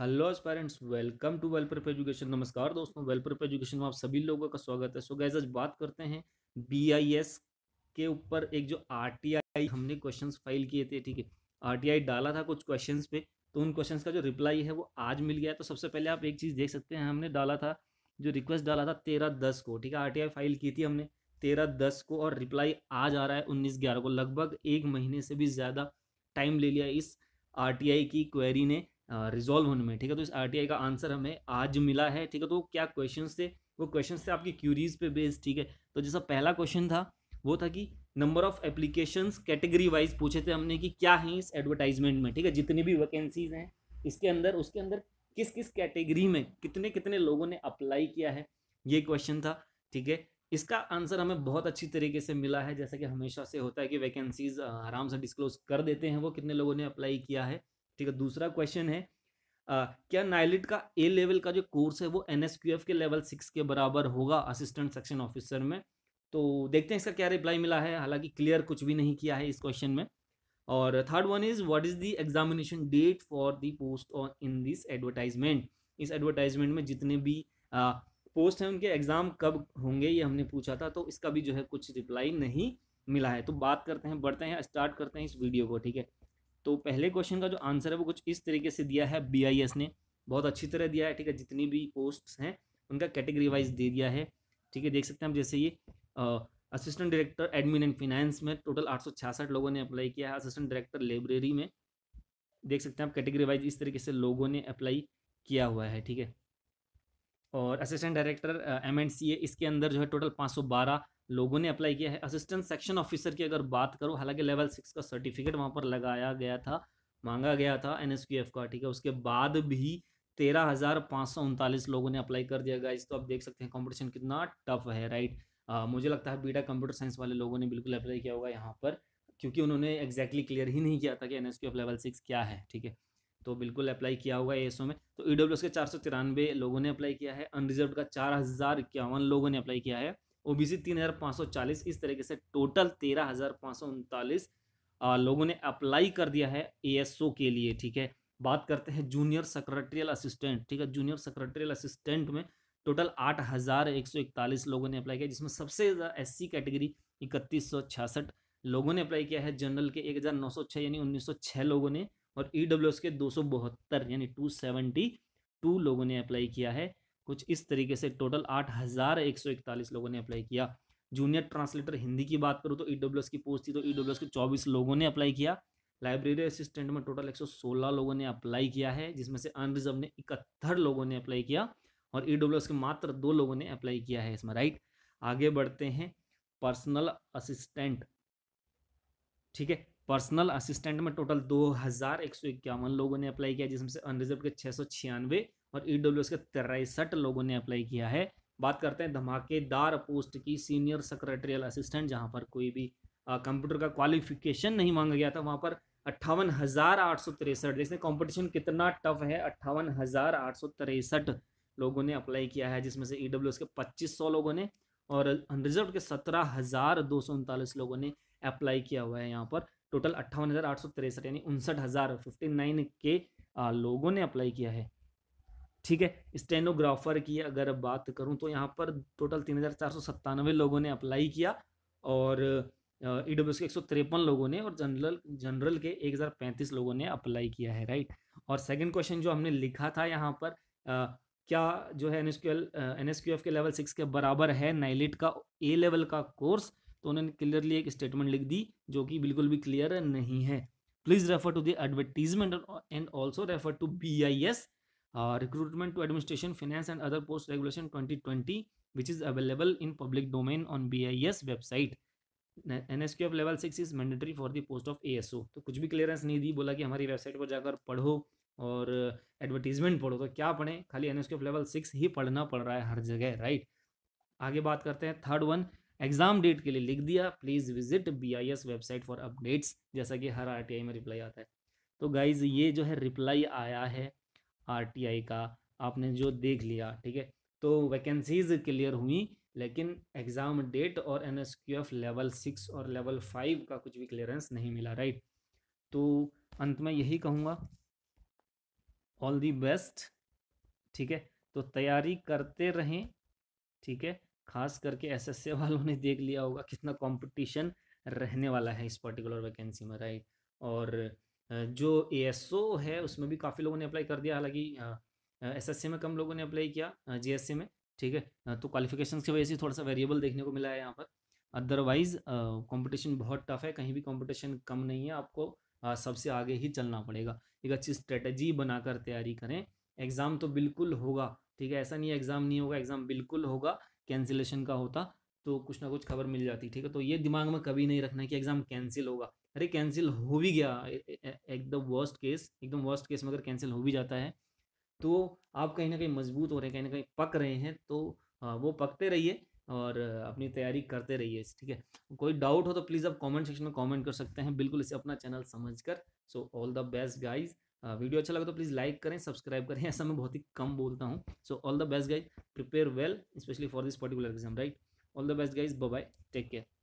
hello parents welcome to well prep education नमस्कार दोस्तों well prep education में आप सभी लोगों का स्वागत है सो so, गैज आज बात करते हैं बीआईएस के ऊपर एक जो आरटीआई हमने क्वेश्चंस फाइल किए थे ठीक है आरटीआई डाला था कुछ क्वेश्चंस पे तो उन क्वेश्चंस का जो रिप्लाई है वो आज मिल गया तो सबसे पहले आप एक चीज़ देख सकते हैं हमने डाला था जो रिक्वेस्ट डाला था तेरह दस को ठीक है आर फाइल की थी हमने तेरह दस को और रिप्लाई आज आ रहा है उन्नीस ग्यारह को लगभग एक महीने से भी ज़्यादा टाइम ले लिया इस आर की क्वेरी ने रिजॉल्व होने में ठीक है तो इस आर का आंसर हमें आज मिला है ठीक है तो क्या क्वेश्चन थे वो क्वेश्चन थे आपकी क्यूरीज पे बेस्ड ठीक है तो जैसा पहला क्वेश्चन था वो था कि number of application category wise पूछे थे हमने कि क्या है इस एडवर्टाइजमेंट में ठीक है जितनी भी वैकेंसीज हैं इसके अंदर उसके अंदर किस किस कैटेगरी में कितने कितने लोगों ने अप्लाई किया है ये क्वेश्चन था ठीक है इसका आंसर हमें बहुत अच्छी तरीके से मिला है जैसा कि हमेशा से होता है कि वैकेंसीज आराम से डिस्क्लोज कर देते हैं वो कितने लोगों ने अप्लाई किया है ठीक है दूसरा क्वेश्चन है आ, क्या नाइलिट का ए लेवल का जो कोर्स है वो एन के लेवल सिक्स के बराबर होगा असिस्टेंट सेक्शन ऑफिसर में तो देखते हैं इसका क्या रिप्लाई मिला है हालांकि क्लियर कुछ भी नहीं किया है इस क्वेश्चन में और third one is what is the examination date for the post on in this advertisement इस एडवर्टाइजमेंट में जितने भी आ, पोस्ट हैं उनके एग्ज़ाम कब होंगे ये हमने पूछा था तो इसका भी जो है कुछ रिप्लाई नहीं मिला है तो बात करते हैं बढ़ते हैं स्टार्ट करते हैं इस वीडियो को ठीक है तो पहले क्वेश्चन का जो आंसर है वो कुछ इस तरीके से दिया है बी ने बहुत अच्छी तरह दिया है ठीक है जितनी भी पोस्ट हैं उनका कैटेगरी वाइज दे दिया है ठीक है देख सकते हैं हम जैसे ये assistant director admin and finance में टोटल आठ लोगों ने अप्लाई किया है असिस्टेंट डायरेक्टर लाइब्रेरी में देख सकते हैं आप कैटेगरी वाइज इस तरीके से लोगों ने अप्लाई किया हुआ है ठीक है और assistant director M and C A इसके अंदर जो है टोटल बारह लोगों ने अप्लाई किया है असिस्टेंट सेक्शन ऑफिसर की अगर बात करो हालांकि लेवल सिक्स का सर्टिफिकेट वहाँ पर लगाया गया था मांगा गया था एन का ठीक है उसके बाद भी तेरह हज़ार पाँच सौ उनतालीस लोगों ने अप्लाई कर दिया गाइस तो आप देख सकते हैं कंपटीशन कितना टफ है राइट आ, मुझे लगता है बीटा कंप्यूटर साइंस वाले लोगों ने बिल्कुल अप्लाई किया होगा यहाँ पर क्योंकि उन्होंने एग्जैक्टली क्लियर ही नहीं किया था कि एन एस लेवल सिक्स क्या है ठीक है तो बिल्कुल अप्लाई किया होगा ए में तो ई e के चार लोगों ने अप्लाई किया है अनरिजर्व का चार लोगों ने अप्लाई किया है ओबीसी तीन हजार पाँच सौ चालीस इस तरीके से टोटल तेरह हजार पाँच सौ उनतालीस लोगों ने अप्लाई कर दिया है एएसओ के लिए ठीक है बात करते हैं जूनियर सेक्रेटरियल असिस्टेंट ठीक है जूनियर सेक्रेटरियल असिस्टेंट में टोटल आठ हजार एक सौ इकतालीस लोगों ने अप्लाई किया जिसमें सबसे ज़्यादा एस सी कैटेगरी इकतीस सौ छियासठ लोगों ने अप्लाई किया है जनरल के एक हज़ार नौ सौ छः यानी उन्नीस सौ छः लोगों ने और ई डब्ल्यू एस के दो सौ बहत्तर यानी टू सेवेंटी टू लोगों ने अप्लाई किया है कुछ इस तरीके से टोटल आठ हज़ार एक सौ इकतालीस लोगों ने अप्लाई किया जूनियर ट्रांसलेटर हिंदी की बात करूँ तो ई e की पोस्ट थी तो ई e के चौबीस लोगों ने अप्लाई किया लाइब्रेरी असिस्टेंट में टोटल सोलह लोगों ने अप्लाई किया है जिसमें से अनरिजर्व ने इकहत्तर लोगों ने अप्लाई किया और ई e के मात्र दो लोगों ने अप्लाई किया है इसमें राइट आगे बढ़ते हैं पर्सनल असिस्टेंट ठीक है पर्सनल असिस्टेंट में टोटल दो हज़ार एक सौ इक्यावन लोगों ने अप्लाई किया जिसमें से अनरिजर्व के छः सौ छियानवे और ई e के तिरसठ लोगों ने अप्लाई किया है बात करते हैं धमाकेदार पोस्ट की सीनियर सेक्रेटरियल असिस्टेंट जहां पर कोई भी कंप्यूटर का क्वालिफिकेशन नहीं मांगा गया था वहां पर अट्ठावन हज़ार आठ सौ तिरसठ जैसे कॉम्पिटिशन कितना टफ है अट्ठावन हज़ार आठ सौ तिरसठ लोगों ने अप्लाई किया है जिसमें से ई e के पच्चीस सौ लोगों ने और अनरिजर्व के सत्रह हज़ार दो सौ उनतालीस लोगों ने अप्लाई किया हुआ है यहाँ पर टोटल अट्ठावन हज़ार आठ सौ तिरसठ यानी उनसठ हज़ार फिफ्टी नाइन के लोगों ने अप्लाई किया है ठीक है स्टेनोग्राफर की अगर बात करूँ तो यहाँ पर टोटल तीन हज़ार चार सौ सत्तानवे लोगों ने अप्लाई किया और ई डब्ल्यू e के एक सौ तिरपन लोगों ने और जनरल जनरल के एक हज़ार पैंतीस लोगों ने अप्लाई किया है राइट और सेकंड क्वेश्चन जो हमने लिखा था यहाँ पर आ, क्या जो है N S N S Q F के लेवल सिक्स के बराबर है नाइलेट का ए लेवल का कोर्स तो उन्होंने क्लियरली एक स्टेटमेंट लिख दी जो कि बिल्कुल भी क्लियर नहीं है please refer to the advertisement and also refer to B I S post regulation twenty twenty which is available in 2020 domain on B I S website N S Q F level six is mandatory for the post of ओ तो कुछ भी clearance नहीं दी बोला कि हमारी website पर जाकर पढ़ो और एडवर्टीजमेंट uh, पढ़ो तो क्या पढ़ें खाली N S Q F level six ही पढ़ना पड़ रहा है हर जगह राइट आगे बात करते हैं थर्ड वन एग्जाम डेट के लिए लिख दिया please visit B I S website for updates जैसा कि हर आर टी आई में रिप्लाई आता है तो गाइज ये जो है रिप्लाई आया है आरटीआई का आपने जो देख लिया ठीक है तो वैकेंसीज क्लियर हुई लेकिन एग्ज़ाम डेट और एन लेवल सिक्स और लेवल फाइव का कुछ भी क्लियरेंस नहीं मिला राइट तो अंत में यही कहूँगा ऑल दी बेस्ट ठीक है तो तैयारी करते रहें ठीक है खास करके एसएससी वालों ने देख लिया होगा कितना कंपटीशन रहने वाला है इस पर्टिकुलर वैकेंसी में राइट और जो ए है उसमें भी काफ़ी लोगों ने अप्लाई कर दिया हालांकि एस में कम लोगों ने अप्लाई किया जी में ठीक है तो क्वालिफिकेशन की वजह से थोड़ा सा वेरिएबल देखने को मिला है यहाँ पर अदरवाइज कंपटीशन बहुत टफ है कहीं भी कंपटीशन कम नहीं है आपको सबसे आगे ही चलना पड़ेगा एक अच्छी स्ट्रेटजी बनाकर तैयारी करें एग्ज़ाम तो बिल्कुल होगा ठीक है ऐसा नहीं है एग्ज़ाम नहीं होगा एग्ज़ाम बिल्कुल होगा कैंसिलेशन का होता तो कुछ ना कुछ खबर मिल जाती ठीक है तो ये दिमाग में कभी नहीं रखना कि एग्ज़ाम कैंसिल होगा अरे कैंसिल हो भी गया एकदम वर्स्ट केस एकदम वर्स्ट केस में अगर कैंसिल हो भी जाता है तो आप कहीं ना कहीं मजबूत हो रहे हैं कहीं ना कहीं पक रहे हैं तो हाँ, वो पकते रहिए और अपनी तैयारी करते रहिए ठीक है कोई डाउट हो तो प्लीज़ आप कमेंट सेक्शन में कमेंट कर सकते हैं बिल्कुल इसे अपना चैनल समझकर so all the best guys video अच्छा लगा तो प्लीज़ लाइक करें सब्सक्राइब करें ऐसा मैं बहुत ही कम बोलता हूँ so all the best guys prepare well specially for this particular exam right all the best guys bye bye take care